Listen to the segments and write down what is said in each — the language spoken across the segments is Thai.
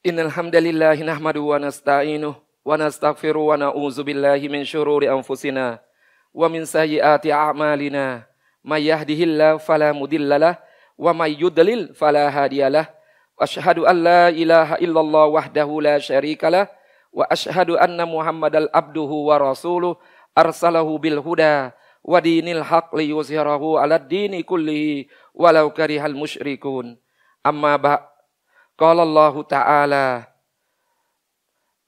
إن الحمد لله نحمد ونستعينه ونستغفر ونعوذ بالله من شرور أنفسنا ومن سيئات أعمالنا ما يهده الله فلا مضل له وما يضلل فلا هادي له وأشهد أن لا إله إلا الله وحده لا شريك له وأشهد أن محمدا عبده ورسوله أرسله بالهدى ودين الحق ليظهره على الدين كله ولو كره المشركون أما بعد กอลลอฮุตะอาลา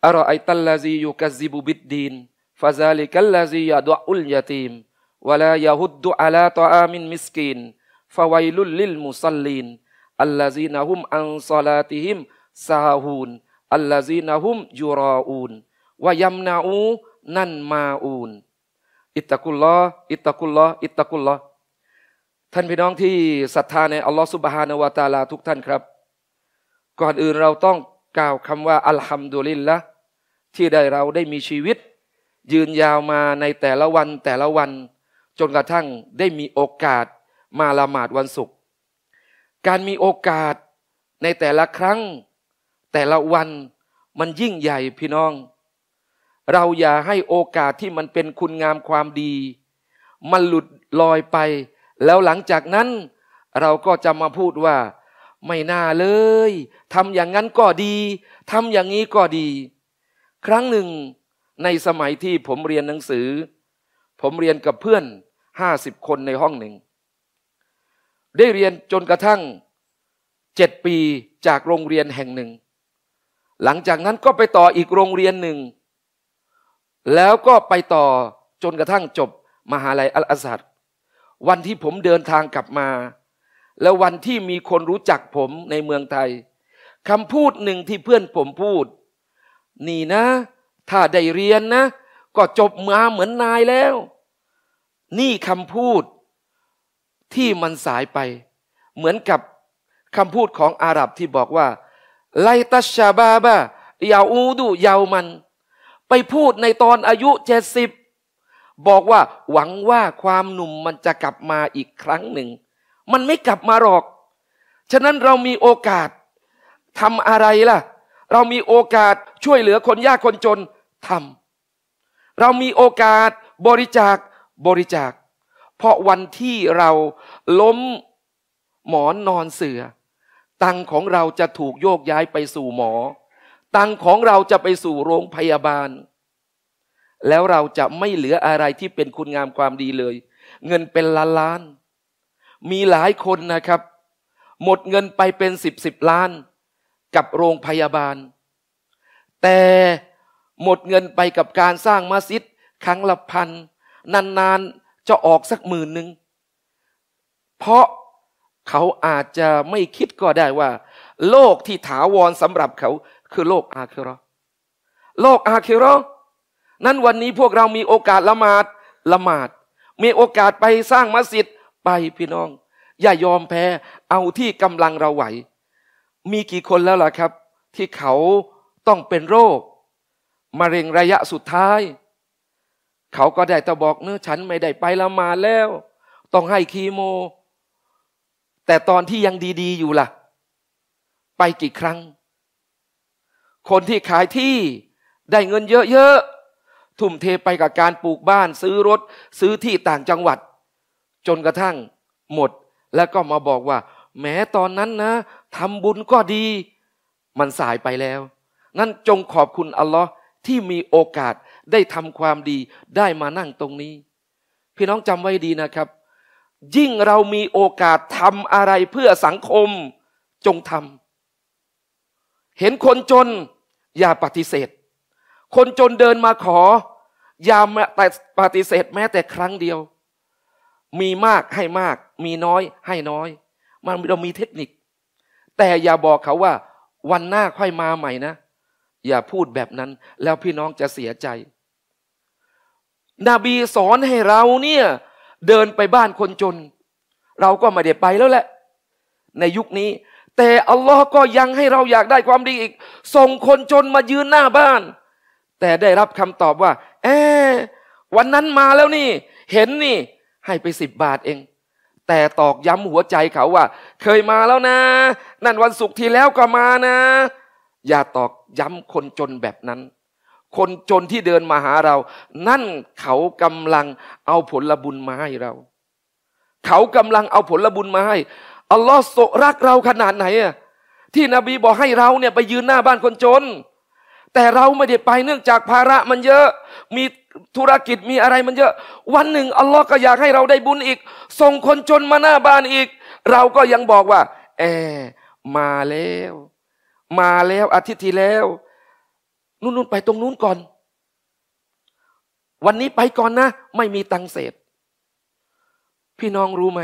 อารอไอตัลลาซียูกัซิบุบิดดีนฟาซาลิกัลลาซียาดวอุลยาตีมวลายาฮุดดุอาลาตออามินมิสกินฟาวัยลุลลิลมุสลลินอัลลาซีนะฮุมอันซาลาติฮิมซาฮูนอัลลาซีนะฮุมยูรออูนวายัมนาอูนันมาอูนอิตตะกุลลออิตตะกุลลออิตตะกุลลอท่านพี่น้องที่ศรัทธาในอัลลอฮฺสุบฮานาวะตาลาทุกท่านครับก่อนอื่นเราต้องกล่าวคำว่า อัลฮัมดุลิลละที่ได้เราได้มีชีวิต ยืนยาวมาในแต่ละวันแต่ละวัน จนกระทั่งได้มีโอกาสมาละหมาดวันศุกร์การมีโอกาสในแต่ละครั้ง แต่ละวันมันยิ่งใหญ่พี่น้อง เราอย่าให้โอกาสที่มันเป็นคุณงามความดี มันหลุดลอยไป แล้วหลังจากนั้นเราก็จะมาพูดว่าไม่น่าเลย ทำอย่างนั้นก็ดี ทำอย่างนี้ก็ดี ครั้งหนึ่งในสมัยที่ผมเรียนหนังสือ ผมเรียนกับเพื่อนห้าสิบคนในห้องหนึ่ง ได้เรียนจนกระทั่งเจ็ดปีจากโรงเรียนแห่งหนึ่ง หลังจากนั้นก็ไปต่ออีกโรงเรียนหนึ่ง แล้วก็ไปต่อจนกระทั่งจบมหาลัยอัลอาซัดวันที่ผมเดินทางกลับมาแล้ววันที่มีคนรู้จักผมในเมืองไทยคำพูดหนึ่งที่เพื่อนผมพูด นี่นะ ถ้าได้เรียนนะ ก็จบมาเหมือนนายแล้ว นี่คำพูดที่มันสายไป เหมือนกับคำพูดของอาหรับที่บอกว่า ไลตัชชาบาบะยาอูดูยาวมัน ไปพูดในตอนอายุเจ็ดสิบบอกว่าหวังว่าความหนุ่มมันจะกลับมาอีกครั้งหนึ่งมันไม่กลับมาหรอก ฉะนั้นเรามีโอกาสทำอะไรล่ะ เรามีโอกาสช่วยเหลือคนยากคนจนทำ เรามีโอกาสบริจาคบริจาค เพราะวันที่เราล้มหมอนนอนเสือ ตังของเราจะถูกโยกย้ายไปสู่หมอตังของเราจะไปสู่โรงพยาบาล แล้วเราจะไม่เหลืออะไรที่เป็นคุณงามความดีเลย เงินเป็นล้านล้านมีหลายคนนะครับ หมดเงินไปเป็นสิบสิบล้านกับโรงพยาบาล แต่หมดเงินไปกับการสร้างมัสยิดครั้งละพันนานๆจะออกสักหมื่นหนึ่งเพราะเขาอาจจะไม่คิดก็ได้ว่า โลกที่ถาวรสำหรับเขาคือโลกอาคิรอโลกอาคิรอนั้นวันนี้พวกเรามีโอกาสละหมาดละหมาดมีโอกาสไปสร้างมัสยิดไปพี่น้อง อย่ายอมแพ้ เอาที่กำลังเราไหว มีกี่คนแล้วล่ะครับ ที่เขาต้องเป็นโรค มะเร็งระยะสุดท้าย เขาก็ได้แต่บอกเนื้อ ฉันไม่ได้ไปละมาแล้ว ต้องให้คีโม แต่ตอนที่ยังดีๆอยู่ล่ะ ไปกี่ครั้ง คนที่ขายที่ได้เงินเยอะๆ ทุ่มเทไปกับการปลูกบ้านซื้อรถซื้อที่ต่างจังหวัดจนกระทั่งหมดแล้วก็มาบอกว่า แม้ตอนนั้นนะทำบุญก็ดี มันสายไปแล้วนั่นจงขอบคุณอัลลอฮ์ที่มีโอกาสได้ทำความดี ได้มานั่งตรงนี้ พี่น้องจำไว้ดีนะครับ ยิ่งเรามีโอกาสทำอะไรเพื่อสังคมจงทำเห็นคนจนอย่าปฏิเสธ คนจนเดินมาขออย่าแต่ปฏิเสธแม้แต่ครั้งเดียวมีมากให้มาก มีน้อย ให้น้อย มันเรามีเทคนิค แต่อย่าบอกเขาว่า วันหน้าค่อยมาใหม่นะอย่าพูดแบบนั้น แล้วพี่น้องจะเสียใจนบีสอนให้เราเนี่ย เดินไปบ้านคนจน เราก็ไม่ได้ไปแล้วแหละ ในยุคนี้ แต่อัลลอฮ์ก็ยังให้เราอยากได้ความดีอีก ส่งคนจนมายืนหน้าบ้าน แต่ได้รับคำตอบว่าเออวันนั้นมาแล้วนี่ เห็นนี่ให้ไปสิบบาทเอง แต่ตอกย้ำหัวใจเขาว่า เคยมาแล้วนะ นั่นวันศุกร์ที่แล้วก็มานะ อย่าตอกย้ำคนจนแบบนั้น คนจนที่เดินมาหาเรานั่นเขากำลังเอาผลบุญมาให้เรา เขากำลังเอาผลบุญมาให้อัลลอฮ์รักเราขนาดไหนอะที่นบีบอกให้เราเนี่ยไปยืนหน้าบ้านคนจน แต่เราไม่ได้ไปเนื่องจากภาระมันเยอะมีธุรกิจมีอะไรมันเยอะ วันหนึ่ง อัลลอฮ์ก็อยากให้เราได้บุญอีก ส่งคนจนมาหน้าบ้านอีก เราก็ยังบอกว่าแอมาแล้ว มาแล้ว อาทิตย์ที่แล้วนู่น ๆ ไปตรงนู้นก่อน วันนี้ไปก่อนนะ ไม่มีตังเศษ พี่น้องรู้ไหม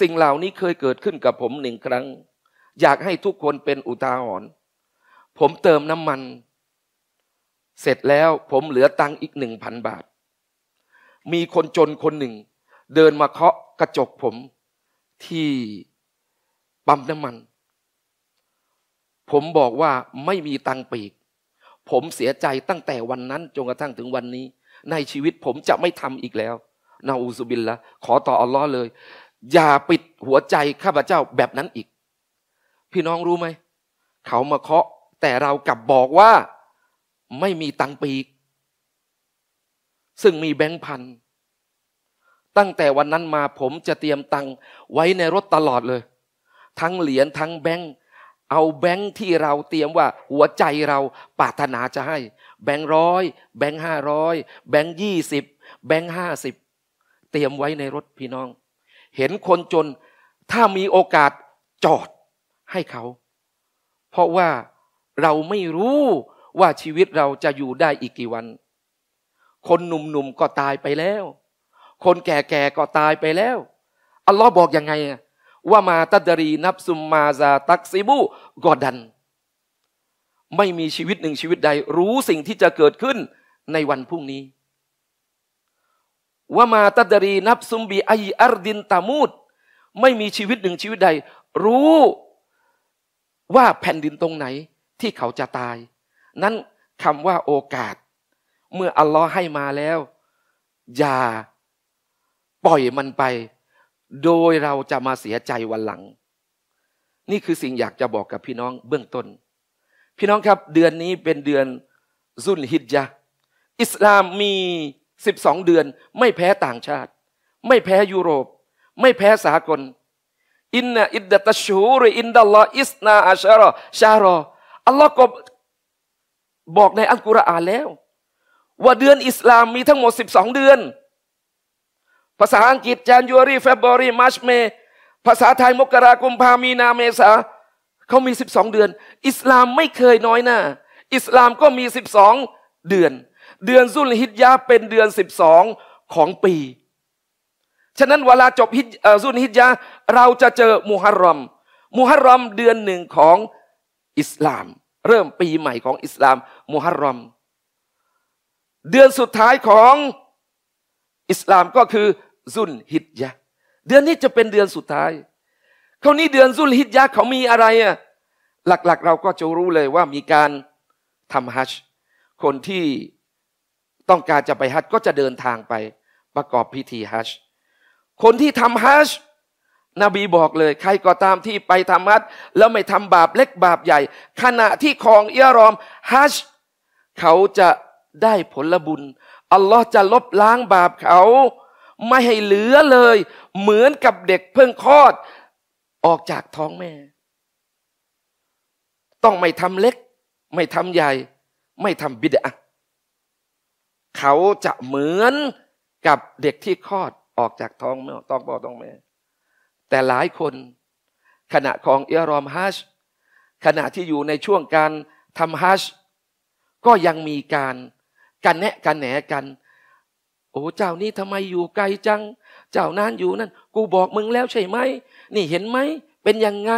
สิ่งเหล่านี้เคยเกิดขึ้นกับผมหนึ่งครั้ง อยากให้ทุกคนเป็นอุทาหรณ์ผมเติมน้ำมันเสร็จแล้วผมเหลือตังค์อีกหนึ่งพันบาท มีคนจนคนหนึ่ง เดินมาเคาะกระจกผม ที่ ปั๊มน้ำมัน ผมบอกว่าไม่มีตังปีก ผมเสียใจตั้งแต่วันนั้น จนกระทั่งถึงวันนี้ ในชีวิตผมจะไม่ทำอีกแล้วนาอูซุบินละ ขอต่ออัลลอฮ์เลย อย่าปิดหัวใจข้าพเจ้าแบบนั้นอีก พี่น้องรู้ไหม เขามาเคาะแต่เรากลับบอกว่าไม่มีตังปีก ซึ่งมีแบงค์พัน ตั้งแต่วันนั้นมาผมจะเตรียมตังไว้ในรถตลอดเลย ทั้งเหรียญทั้งแบงค์ เอาแบงค์ที่เราเตรียมว่า หัวใจเราปรารถนาจะให้ แบงค์ร้อยแบงค์ห้าร้อยแบงค์ยี่สิบแบงค์ห้าสิบเตรียมไว้ในรถพี่น้อง เห็นคนจน ถ้ามีโอกาสจอดให้เขา เพราะว่าเราไม่รู้ว่าชีวิตเราจะอยู่ได้อีกกี่วัน คนหนุ่มๆก็ตายไปแล้ว คนแก่ๆก็ตายไปแล้วอัลลอฮ์บอกยังไงว่ามาตัดรีนับซุมมาซาตักซิบูกอดัน ไม่มีชีวิตหนึ่งชีวิตใด รู้สิ่งที่จะเกิดขึ้นในวันพรุ่งนี้ ว่ามาตัดรีนับซุมบีไออารดินตามูด ไม่มีชีวิตหนึ่งชีวิตใด รู้ ว่าแผ่นดินตรงไหน ที่เขาจะตายนั้นคำว่าโอกาสเมื่ออัลลอฮ์ให้มาแล้วอย่าปล่อยมันไป โดยเราจะมาเสียใจวันหลัง นี่คือสิ่งอยากจะบอกกับพี่น้องเบื้องต้น พี่น้องครับเดือนนี้เป็นเดือนซุนฮิจยะอิสลามมีสิบองเดือน ไม่แพ้ต่างชาติ ไม่แพ้ยุโรป ไม่แพ้สากล อินนอิดดะตชูรอินดัลลออิสนาอัชรอชารออัลลอฮ์กบอกในอัลกุรอานแล้ว ว่าเดือนอิสลามมีทั้งหมด 12 เดือน ภาษาอังกฤษจันยูรีเฟบรีมาร์ชเมภาษาไทย มกราคมพามีนาเมษาเขามี 12 เดือน อิสลามไม่เคยน้อยหน่าอิสลามก็มี 12 เดือน เดือนซุลฮิจยาเป็นเดือน 12 ของปี ฉะนั้นเวลาจบฮิจซุลฮิจยาเราจะเจอมุฮัรรอมมุฮัรรอมเดือนหนึ่งของอิสลามเริ่มปีใหม่ของอิสลามมุฮัรรอมเดือนสุดท้ายของอิสลามก็คือซุลฮิจยะ เดือนนี้จะเป็นเดือนสุดท้าย เขานี้เดือนซุลฮิจยะเขามีอะไรอ่ะหลัก ๆ เราก็จะรู้เลยว่ามีการทำฮัจคนที่ต้องการจะไปฮัจก็จะเดินทางไป ประกอบพิธีฮัจคนที่ทำฮัจนบีบอกเลย ใครก็ตามที่ไปทำฮัจแล้วไม่ทำบาปเล็กบาปใหญ่ ขณะที่คลองเอียรอมฮัจเขาจะได้ผลบุญ อัลลอฮ์จะลบล้างบาปเขา ไม่ให้เหลือเลย เหมือนกับเด็กเพิ่งคลอดออกจากท้องแม่ ต้องไม่ทำเล็กไม่ทำใหญ่ ไม่ทำบิดะเขาจะเหมือนกับเด็กที่คลอดออกจากท้องแม่ต้องบอต้องแม่ แต่หลายคนขณะของเอรอมฮัชขณะที่อยู่ในช่วงการทำฮัชก็ยังมีการ กันแนะกันแหนกัน โอ้เจ้านี้ทำไมอยู่ไกลจัง เจ้านั้นอยู่นั่นกูบอกมึงแล้ว ใช่ไหมนี่เห็นไหมเป็นยังไง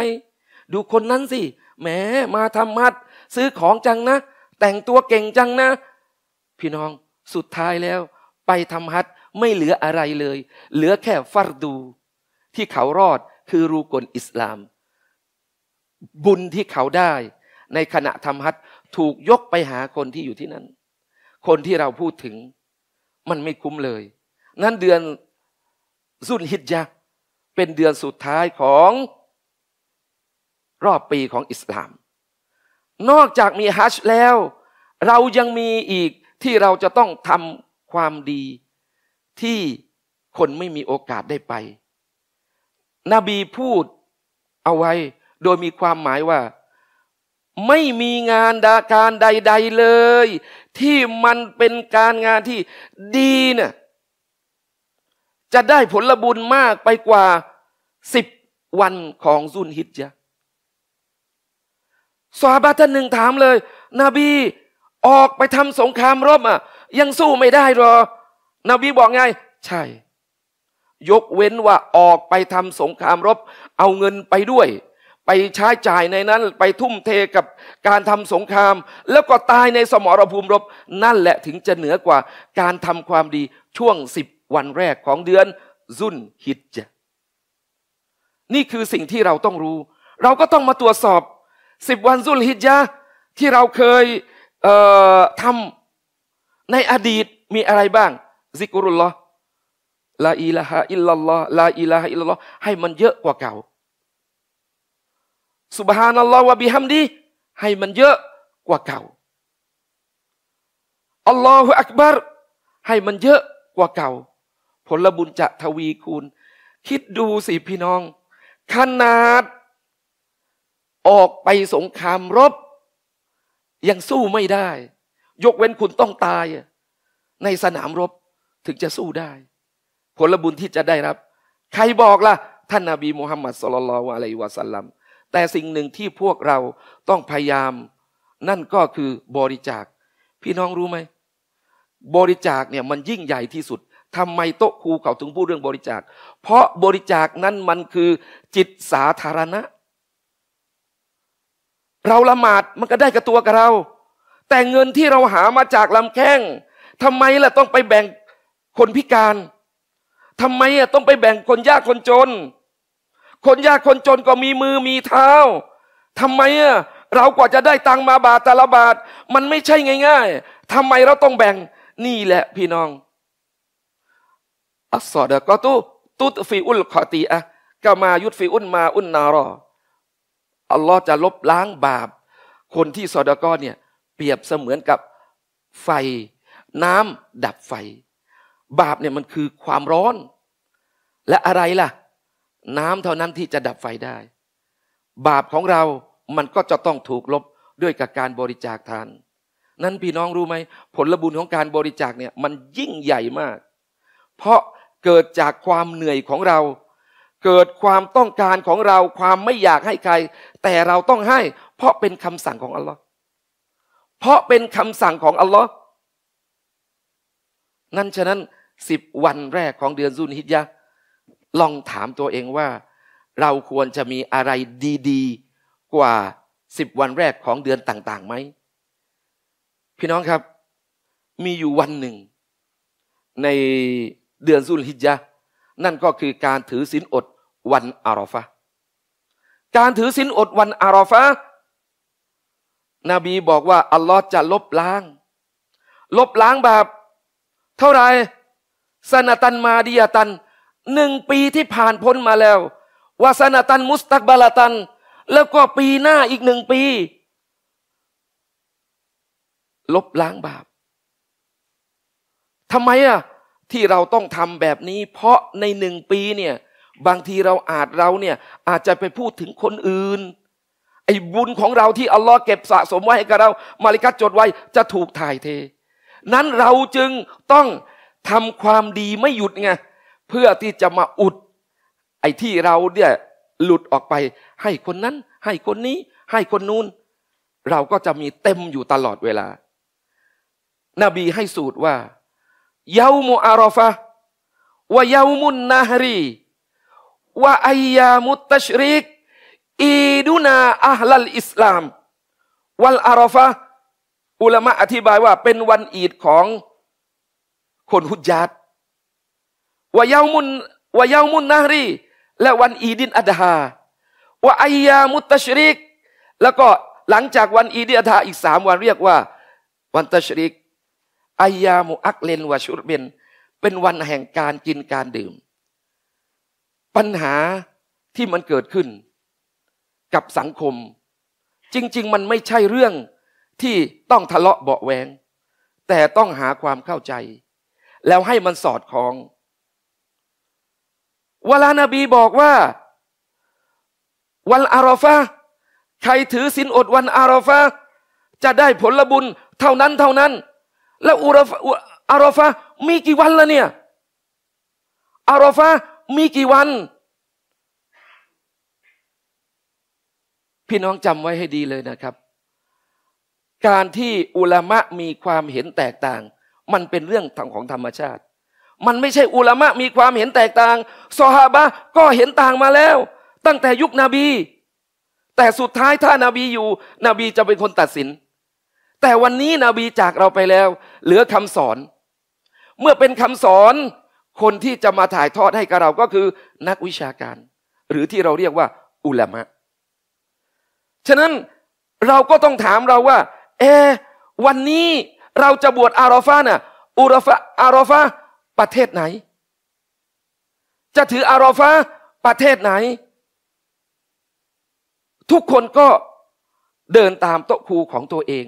ดูคนนั้นสิแหมมาทำมัดซื้อของจังนะแต่งตัวเก่งจังนะ พี่น้องสุดท้ายแล้ว ไปทำฮัตไม่เหลืออะไรเลย เหลือแค่ฟัรดู ที่เขารอดคือรูกลอิสลาม บุญที่เขาได้ ในขณะทำฮัตถูกยกไปหาคนที่อยู่ที่นั่น คนที่เราพูดถึงมันไม่คุ้มเลย นั้นเดือนซุนฮิจยะเป็นเดือนสุดท้ายของรอบปีของอิสลาม นอกจากมีฮัจแล้ว เรายังมีอีกที่เราจะต้องทำความดีที่คนไม่มีโอกาสได้ไป นบีพูดเอาไว้ โดยมีความหมายว่าไม่มีงานดาการใด ๆเลย ที่มันเป็นการงานที่ดีเนี่ยจะได้ผลบุญมากไปกว่าสิบวันของซุนฮิจยะสวาบะท่านหนึ่งถามเลยนบีออกไปทำสงครามรบอ่ะยังสู้ไม่ได้หรอนบีบอกไง ใช่ ยกเว้นว่าออกไปทำสงครามรบ เอาเงินไปด้วยไปใช้จ่ายในนั้นไปทุ่มเทกับการทำสงคราม แล้วก็ตายในสมรภูมิรบ นั่นแหละถึงจะเหนือกว่าการทำความดีช่วงสิบวันแรกของเดือนซุนฮิจจ์นี่คือสิ่งที่เราต้องรู้ เราก็ต้องมาตรวจสอบสิบวันซุนฮิจยะที่เราเคยเทำในอดีตมีอะไรบ้างซิกุรุลลอฮ์ลาอิลาฮะอิลลัลลอฮ์ลาอิลาฮะอิลลัลลอฮ์ให้มันเยอะกว่าเก่าสุบฮานัลลอฮ์วะบิฮัมดี ให้มันเยอะกว่าเก่า อัลลอฮฺอักบารให้มันเยอะกว่าเก่า ผลบุญจะทวีคูณ คิดดูสิพี่น้อง ขนาด ออกไปสงครามรบ ยังสู้ไม่ได้ ยกเว้นคุณต้องตาย ในสนามรบถึงจะสู้ได้ ผลบุญที่จะได้รับ ใครบอกล่ะท่านนาบีมุฮัมมัดสุลลัลลอะลัยวะสัลลัมแต่สิ่งหนึ่งที่พวกเราต้องพยายาม นั่นก็คือบริจาค พี่น้องรู้ไหม บริจาคเนี่ยมันยิ่งใหญ่ที่สุดทำไมโต๊ะครูเขาถึงพูดเรื่องบริจาค เพราะบริจาคนั้นมันคือจิตสาธารณะ เราละหมาดมันก็ได้กับตัวกับเรา แต่เงินที่เราหามาจากลำแข้งทำไมล่ะต้องไปแบ่งคนพิการทำไมอ่ะต้องไปแบ่งคนยากคนจนคนยากคนจนก็มีมือมีเท้า ทำไมอะเรากว่าจะได้ตังมาบาทแต่ละบาท มันไม่ใช่ง่าย ๆ ทำไมเราต้องแบ่งนี่แหละพี่น้อง อัสซอดก็ตุตุตฟีอุลขอตีอะก็มายุดฟีอุนมาอุนนารออัลลอฮ์จะลบล้างบาปคนที่ซอดก็เนี่ยเปรียบเสมือนกับไฟ น้ำดับไฟ บาปเนี่ยมันคือความร้อน และอะไรล่ะน้ำเท่านั้นที่จะดับไฟได้ บาปของเรามันก็จะต้องถูกลบด้วยกับการบริจาคทาน นั้นพี่น้องรู้ไหม ผลบุญของการบริจาคเนี่ยมันยิ่งใหญ่มาก เพราะเกิดจากความเหนื่อยของเรา เกิดความต้องการของเราความไม่อยากให้ใคร แต่เราต้องให้ เพราะเป็นคำสั่งของอัลลอฮ์เพราะเป็นคำสั่งของอัลลอฮ์นั่นฉะนั้นสิบวันแรกของเดือนซุนฮิจยาลองถามตัวเองว่าเราควรจะมีอะไรดีๆ กว่าสิบวันแรกของเดือนต่างๆ ไหม พี่น้องครับ มีอยู่วันหนึ่ง ในเดือนสุลฮิจญะนั่นก็คือการถือศีลอดวันอารอฟะการถือศีลอดวัน อารอฟะนบีบอกว่าอัลลอฮ์จะลบล้าง ลบล้างบาปเท่าไรสนตันมาดียตันหนึ่งปีที่ผ่านพ้นมาแล้ว วาสนาตัน มุสตักบาลตัน แล้วก็ปีหน้าอีกหนึ่งปี ลบล้าง บาปทำไมอะที่เราต้องทำแบบนี้ เพราะในหนึ่งปี เนี่ย บางทีเราอาจเรา เนี่ย อาจจะไปพูดถึงคนอื่น ไอ้ บุญของ เรา ที่ อัลลอฮ์เก็บสะสมไว้ให้ กับเรา มาลิกัดจด ไว้ จะถูกถ่ายเท นั้นเราจึงต้องทำความดีไม่หยุดไงเพื่อที่จะมาอุด ไอ้ที่เราเนี่ยหลุดออกไป ให้คนนั้น ให้คนนี้ ให้คนนู้นเราก็จะมีเต็มอยู่ตลอดเวลา นบีให้สูตรว่าเยาโมอารอฟะวาเยามุนนาฮรีวะอยามุตตชริกอีดุนาอัลลอิสลามวันอารอฟะอุลามะอธิบายว่าเป็นวันอีดของคนฮุจญาตวายามุนวายามุนนารีและวันอีดินอัดฮาวาอายามุตชริกแล้วก็หลังจากวันอีดินอัดฮาอีกสามวันเรียกว่า วันตชริกอายามุอักเลนวาชุรเบนเป็นวันแห่งการกินการดื่ม ปัญหาที่มันเกิดขึ้น กับสังคม จริง ๆ มันไม่ใช่เรื่องที่ต้องทะเลาะเบาแวงแต่ต้องหาความเข้าใจ แล้วให้มันสอดคล้องเวลานบีบอกว่า วันอารอฟะใครถือศีลอดวันอารอฟะจะได้ผลบุญเท่านั้นเท่านั้น แล้วอุรฟอารอฟะมีกี่วันละเนี่ยอารอฟะมีกี่วันพี่น้องจำไว้ให้ดีเลยนะครับ การที่อุลามะมีความเห็นแตกต่าง มันเป็นเรื่องของธรรมชาติมันไม่ใช่อุลามะ มีความเห็นแตกต่าง ซอฮาบะก็เห็นต่างมาแล้ว ตั้งแต่ยุคนาบี แต่สุดท้าย ถ้านาบีอยู่นบีจะเป็นคนตัดสิน แต่วันนี้นบีจากเราไปแล้ว เหลือคำสอน เมื่อเป็นคำสอน คนที่จะมาถ่ายทอดให้กับเราก็คือ นักวิชาการ หรือที่เราเรียกว่า อุลามะ ฉะนั้นเราก็ต้องถามเราว่า เอวันนี้เราจะบวชอาราฟานะ่ะอุรฟะอาราฟาประเทศไหน จะถืออารอฟะประเทศไหน ทุกคนก็เดินตามโต๊ะครูของตัวเอง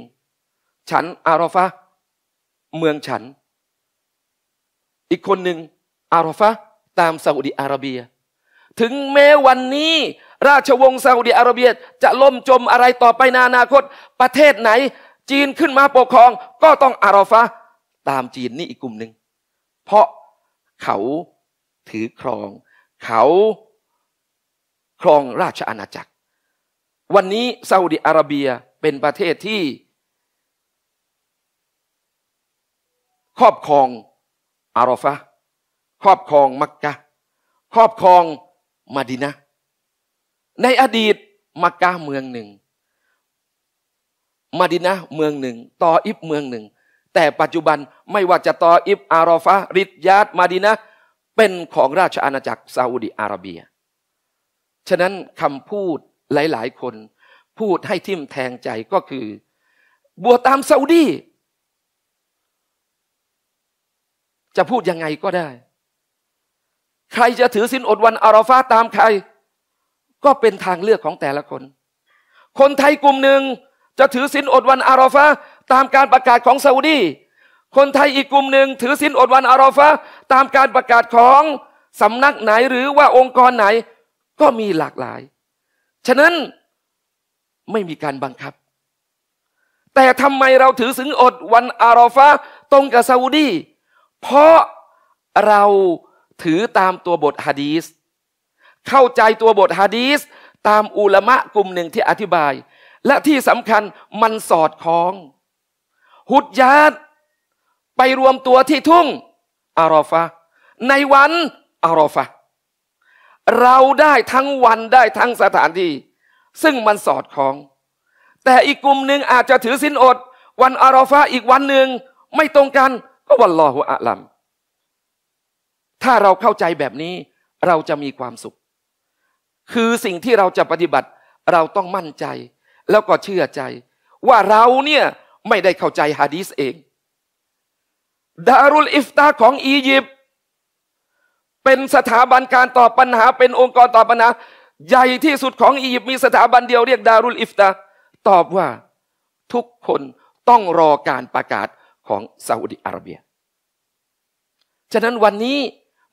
ฉันอารอฟะเมืองฉัน อีกคนหนึ่ง อารอฟะตามซาอุดีอาระเบีย ถึงแม้วันนี้ ราชวงศ์ซาอุดีอาระเบีย จะล่มจมอะไรต่อไปนานาคต ประเทศไหน จีนขึ้นมาปกครอง ก็ต้องอารอฟะตามจีนนี่อีกกลุ่มหนึ่งเพราะเขาถือครอง เขา ครองราชอาณาจักร วันนี้ซาอุดิอาระเบียเป็นประเทศที่ครอบครองอารอฟะครอบครองมักกะครอบครองมาดินะในอดีตมักกะเมืองหนึ่งมาดินะเมืองหนึ่งต่ออิบเมืองหนึ่งแต่ปัจจุบันไม่ว่าจะตออิบอารอฟะริดยาดมาดินะเป็นของราชอาณาจักรซาอุดิอาระเบียฉะนั้นคำพูดหลาย ๆ คน พูดให้ทิมแทงใจก็คือบัวตามซาอุดีจะพูดยังไงก็ได้ ใครจะถือสินอดวันอาราฟาตามใคร ก็เป็นทางเลือกของแต่ละคน คนไทยกลุ่มหนึ่งจะถือสินอดวันอาราฟาตามการประกาศของซาอุดี คนไทยอีกกลุ่มหนึ่งถือสินอดวันอาราฟะตามการประกาศของสำนักไหนหรือว่าองค์กรไหน ก็มีหลากหลาย ฉะนั้นไม่มีการบังคับ แต่ทำไมเราถือสินอดวันอาราฟะตรง กับซาอุดี เพราะเราถือตามตัวบทฮะดีสเข้าใจตัวบทฮะดีสตามอุลามะกลุ่มหนึ่งที่อธิบาย และที่สำคัญมันสอดคล้องฮุดยาดไปรวมตัวที่ทุ่งอารอฟะในวันอารอฟะเราได้ทั้งวันได้ทั้งสถานที่ ซึ่งมันสอดคล้อง แต่อีกกลุ่มหนึ่งอาจจะถือสินอด วันอารอฟะอีกวันหนึ่งไม่ตรงกันก็วันลอหัวอะลัม ถ้าเราเข้าใจแบบนี้ เราจะมีความสุข คือสิ่งที่เราจะปฏิบัติเราต้องมั่นใจ แล้วก็เชื่อใจ ว่าเราเนี่ยไม่ได้เข้าใจฮะดีสเอง ดารุลอิฟตาของอียิปต์เป็นสถาบันการตอบปัญหา เป็นองค์กรตอบปัญหา ใหญ่ที่สุดของอียิปต์มีสถาบันเดียวเรียก ดารุลอิฟตา ตอบว่าทุกคนต้องรอการประกาศของซาอุดิอาระเบียฉะนั้นวันนี้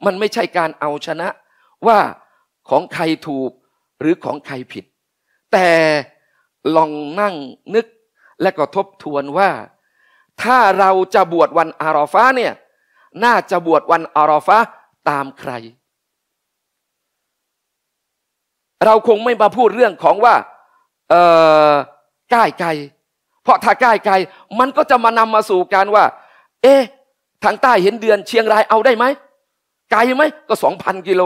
มันไม่ใช่การเอาชนะว่าของใครถูกหรือของใครผิด แต่ลองนั่งนึกและก็ทบทวนว่า ถ้าเราจะบวชวันอารอฟาเนี่ยน่าจะบวชวันอารอฟาตามใคร เราคงไม่มาพูดเรื่องของว่าเออก้ายไกล เพราะถ้าก้ายไกล มันก็จะมานำมาสู่การว่า เอ๊ะทางใต้เห็นเดือนเชียงรายเอาได้ไหมไกลไหมก็สองพันกิโล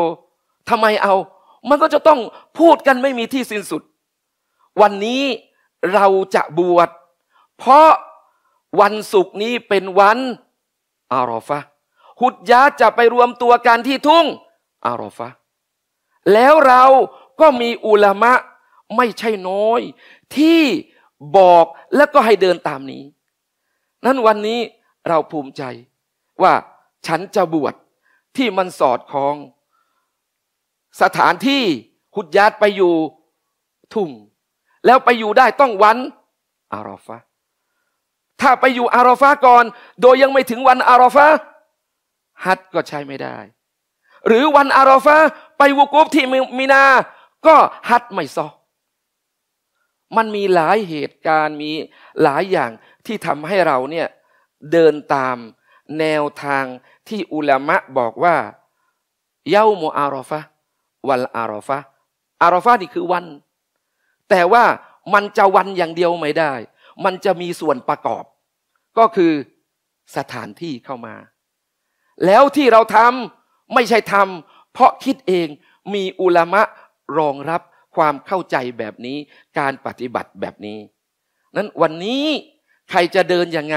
ทำไมเอา มันก็จะต้องพูดกันไม่มีที่สิ้นสุด วันนี้เราจะบวชเพราะวันศุกร์นี้เป็นวัน อารอฟะฮุดยะจะไปรวมตัวกันที่ทุ่งอารอฟะแล้วเราก็มีอุลามะไม่ใช่น้อย ที่บอกและก็ให้เดินตามนี้ นั้นวันนี้เราภูมิใจว่าฉันจะบวชที่มันสอดคล้อง สถานที่หุดยาดไปอยู่ทุ่งแล้วไปอยู่ได้ต้องวันอารอฟะถ้าไปอยู่อารอฟะก่อนโดยยังไม่ถึงวันอารอฟะฮัดก็ใช้ไม่ได้ หรือวันอารอฟะไปวุกุฟที่มีนา ก็ฮัดไม่ซอมันมีหลายเหตุการณ์มีหลายอย่างที่ทำให้เราเนี่ยเดินตามแนวทางที่อุลามะบอกว่าเย้าโมอารอฟะวันอารอฟะอารอฟะนี่คือวันแต่ว่ามันจะวันอย่างเดียวไม่ได้ มันจะมีส่วนประกอบ ก็คือสถานที่เข้ามา แล้วที่เราทำไม่ใช่ทำเพราะคิดเองมีอุลามะรองรับความเข้าใจแบบนี้การปฏิบัติแบบนี้นั้นวันนี้ใครจะเดินยังไง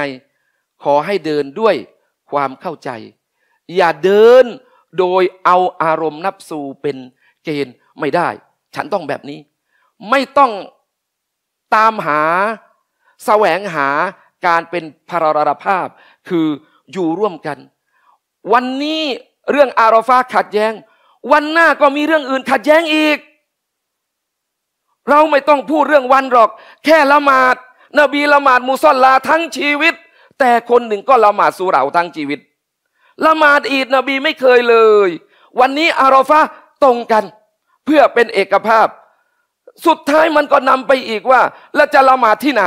ขอให้เดินด้วยความเข้าใจ อย่าเดินโดยเอาอารมณ์นับสู่เป็นเกณฑ์ไม่ได้ ฉันต้องแบบนี้ไม่ต้องตามหาแสวงหาการเป็นพารารภาพ คืออยู่ร่วมกัน วันนี้เรื่องอาราฟาขัดแย้ง วันหน้าก็มีเรื่องอื่นขัดแย้งอีก เราไม่ต้องพูดเรื่องวันหรอก แค่ละหมาดนบีละหมาดมุซอลลาทั้งชีวิต แต่คนหนึ่งก็ละหมาดสุเราทั้งชีวิตละหมาดอีดนบีไม่เคยเลย วันนี้อาราฟาตรงกัน เพื่อเป็นเอกภาพสุดท้ายมันก็นำไปอีกว่า แล้วจะละหมาดที่ไหน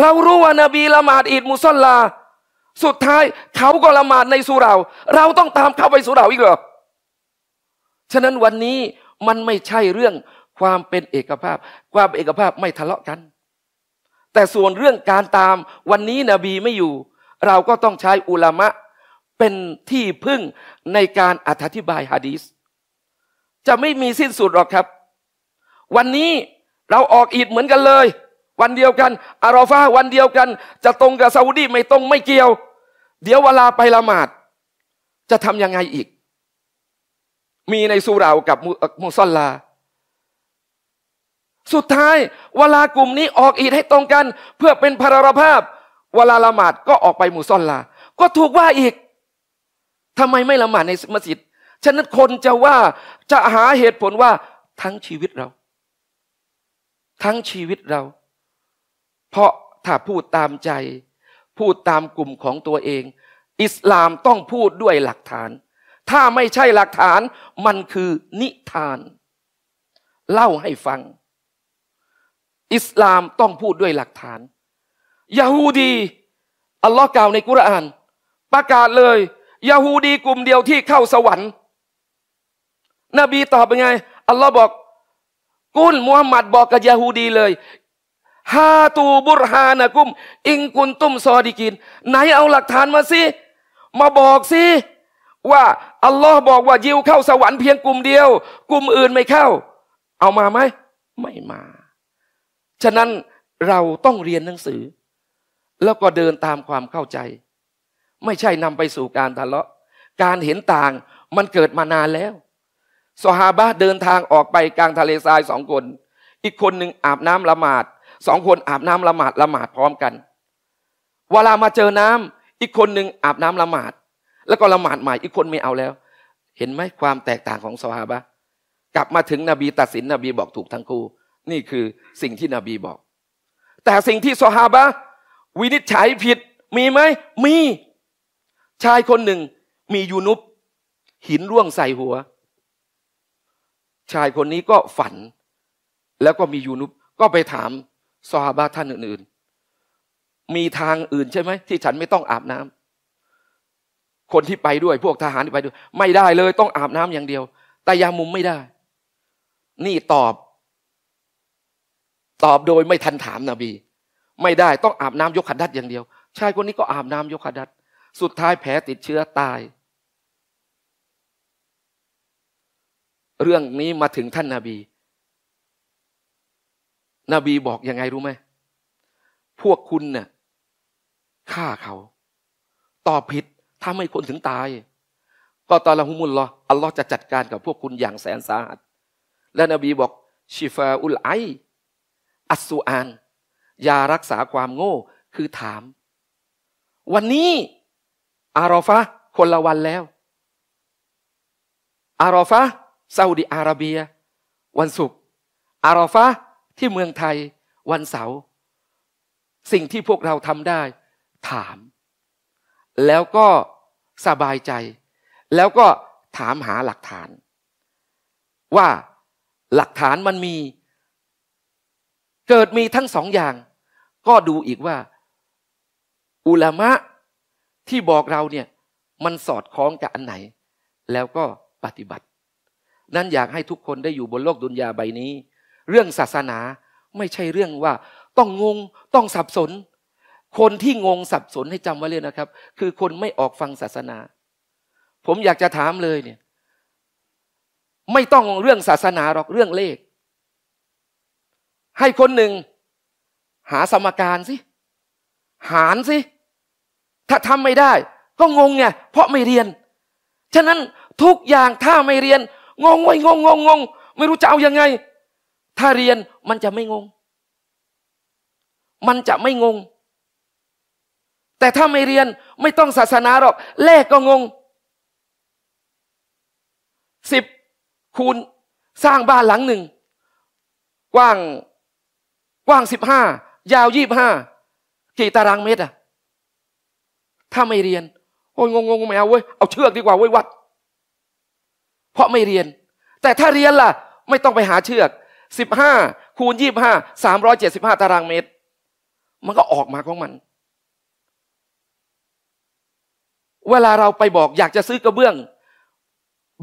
เรารู้ว่านาบีละหมาดอีดมุสลา สุดท้ายเขาก็ละหมาดในสุราเราต้องตามเข้าไปสุราอีกเหรอฉะนั้นวันนี้มันไม่ใช่เรื่องความเป็นเอกภาพ ความเอกภาพไม่ทะเลาะกัน แต่ส่วนเรื่องการตามวันนี้นบีไม่อยู่ เราก็ต้องใช้อุลามะเป็นที่พึ่งในการอธิบายฮะดีษจะไม่มีสิ้นสุดหรอกครับ วันนี้เราออกอีดเหมือนกันเลย วันเดียวกัน อารอฟาวันเดียวกัน จะตรงกับซาอุดีไม่ตรงไม่เกี่ยว เดี๋ยวเวลาไปละหมาดจะทำยังไงอีก มีในสุรากับมูซอลลา สุดท้าย เวลากลุ่มนี้ออกอีดให้ตรงกัน เพื่อเป็นพรรภาพเวลาละหมาดก็ออกไปมูซอลลา ก็ถูกว่าอีกทำไมไม่ละหมาด ในมัสยิดฉะนั้นคนจะว่าจะหาเหตุผลว่าทั้งชีวิตเรา ทั้งชีวิตเรา เพราะถ้าพูดตามใจ พูดตามกลุ่มของตัวเอง อิสลามต้องพูดด้วยหลักฐาน ถ้าไม่ใช่หลักฐานมันคือนิทาน เล่าให้ฟัง อิสลามต้องพูดด้วยหลักฐานยาฮูดีอัลลอฮ์กล่าวในกุรอาน ประกาศเลยยาฮูดีกลุ่มเดียวที่เข้าสวรรค์นบีตอบเป็นไง อัลลอฮ์บอก กุลมุฮัมมัดบอกกับยาฮูดีเลยฮาตูบุรฮานะกุม อิงกุนตุมซอดีกินไหนเอาหลักฐานมาสิมาบอกสิว่าอัลลอฮ์บอกว่ายิวเข้าสวรรค์เพียงกลุ่มเดียวกลุ่มอื่นไม่เข้า เอามาไหม ไม่มา ฉะนั้นเราต้องเรียนหนังสือ แล้วก็เดินตามความเข้าใจ ไม่ใช่นำไปสู่การทะเลาะการเห็นต่างมันเกิดมานานแล้วสฮาบะเดินทางออกไปกลางทะเลทรายสองคน อีกคนหนึ่งอาบน้ำละหมาดสองคนอาบน้ำละหมาดละหมาดพร้อมกัน เวลามาเจอน้ำ อีกคนหนึ่งอาบน้ำละหมาดแล้วก็ละหมาดใหม่อีกคนไม่เอาแล้ว เห็นไหมความแตกต่างของสฮาบะกลับมาถึงนบีตัดสินนบีบอกถูกทั้งคู่ นี่คือสิ่งที่นบีบอก แต่สิ่งที่สฮาบะวินิจฉัยผิด มีไหม มี ชายคนหนึ่งมียูนุปหินร่วงใส่หัวชายคนนี้ก็ฝัน แล้วก็มียูนุปก็ไปถามซอฮาบะท่านอื่น ๆ มีทางอื่นใช่ไหมที่ฉันไม่ต้องอาบน้ำ คนที่ไปด้วยพวกทหารที่ไปด้วยไม่ได้เลยต้องอาบน้ำอย่างเดียวแต่ยามุมไม่ได้ นี่ตอบ ตอบโดยไม่ทันถามนาบีไม่ได้ต้องอาบน้ำยกขัดดัดอย่างเดียวชายคนนี้ก็อาบน้ำยกขัดดัดสุดท้ายแผลติดเชื้อตายเรื่องนี้มาถึงท่านนาบี นบีบอกยังไงรู้ไหม พวกคุณเนี่ยฆ่าเขา ตอบผิดถ้าไม่คนถึงตาย ก็ตาละหุมุลลออัลลอฮ์จะจัดการกับพวกคุณอย่างแสนสาหัส และนบีบอก ชิฟาอุลไอ อัสูอาน ยารักษาความโง่คือถาม วันนี้ อารอฟะ คนละวันแล้วอารอฟะซาอุดิอาระเบียวันศุกร์อารอฟะที่เมืองไทย วันเสาร์สิ่งที่พวกเราทำได้ ถาม แล้วก็สบายใจ แล้วก็ถามหาหลักฐาน ว่าหลักฐานมันมีเกิดมีทั้งสองอย่าง ก็ดูอีกว่าอุลามะที่บอกเราเนี่ยมันสอดคล้องกับอันไหน แล้วก็ปฏิบัตินั้นอยากให้ทุกคนได้อยู่บนโลกดุนยา ใบนี้ เรื่องศาสนาไม่ใช่เรื่องว่าต้องงงต้องสับสน คนที่งงสับสนให้จำไว้เลยนะครับคือคนไม่ออกฟังศาสนา ผมอยากจะถามเลยเนี่ยไม่ต้องเรื่องศาสนาหรอกเรื่องเลข ให้คนหนึ่งหาสมการสิหารสิถ้าทำไม่ได้ ก็งงไงเพราะไม่เรียน ฉะนั้นทุกอย่างถ้าไม่เรียนงงไว้งงงงง ง ไม่รู้จะเอาอยังไง ถ้าเรียนมันจะไม่งง มันจะไม่งง แต่ถ้าไม่เรียนไม่ต้องศาสนาหรอกเลขก็งงสิบคูณ สร้างบ้านหลังหนึ่ง กว้างกว้างสิบห้ายาวยี่บห้ากี่ตารางเมตรอะถ้าไม่เรียนโอ้ยงงงไม่เอาเว้ยเอาเชือกดีกว่าเว้ยวัดเพราะไม่เรียน แต่ถ้าเรียนล่ะ ไม่ต้องไปหาเชือกสิบห้าคูณยี่บห้าสามร้อยเจ็ดสิบห้าตารางเมตร มันก็ออกมาของมัน เวลาเราไปบอกอยากจะซื้อกระเบื้อง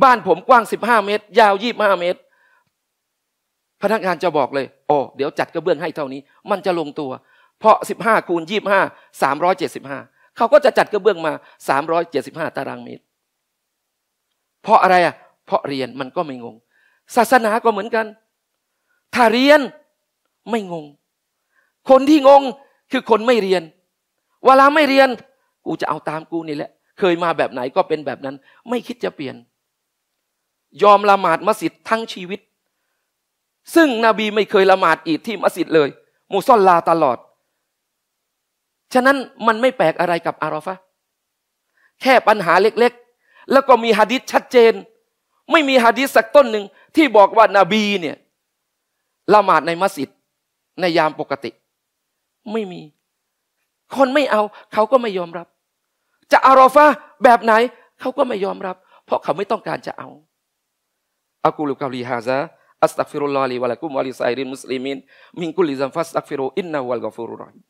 บ้านผมกว้างสิบห้าเมตร ยาวยี่บห้าเมตร พนักงานจะบอกเลยโอ้เดี๋ยวจัดกระเบื้องให้เท่านี้ มันจะลงตัว เพราะสิบห้าคูณยี่บห้าสามร้อยเจ็ดสิบห้าเขาก็จะจัดกระเบื้องมาสามร้อยเจ็ดสิบห้าตารางเมตร เพราะอะไรอ่ะเพราะเรียนมันก็ไม่งง ศาสนาก็เหมือนกัน ถ้าเรียนไม่งง คนที่งงคือคนไม่เรียน เวลาไม่เรียน กูจะเอาตามกูนี่แหละเคยมาแบบไหนก็เป็นแบบนั้น ไม่คิดจะเปลี่ยน ยอมละหมาดมัสยิดทั้งชีวิต ซึ่งนบีไม่เคยละหมาดอีกที่มัสยิดเลยมูซอลลาตลอด ฉะนั้นมันไม่แปลกอะไรกับอาราฟะแค่ปัญหาเล็ก ๆ แล้วก็มีฮะดิษชัดเจนไม่มีฮะดีสักต้นหนึ่งที่บอกว่านาบีเนี่ย ละหมาดในมัสยิดในยามปกติ ไม่มี คนไม่เอาเขาก็ไม่ยอมรับ จะอารอฟะแบบไหนเขาก็ไม่ยอมรับ เพราะเขาไม่ต้องการจะเอาอากูลุกาลีฮาซาอัสตักฟิรุลลอฮิวะลักุมวะลิซัยรินมุสลิมินมิงกุลิซัมฟัสตักฟิรุอินนาวัลกอฟูรุรอฮิม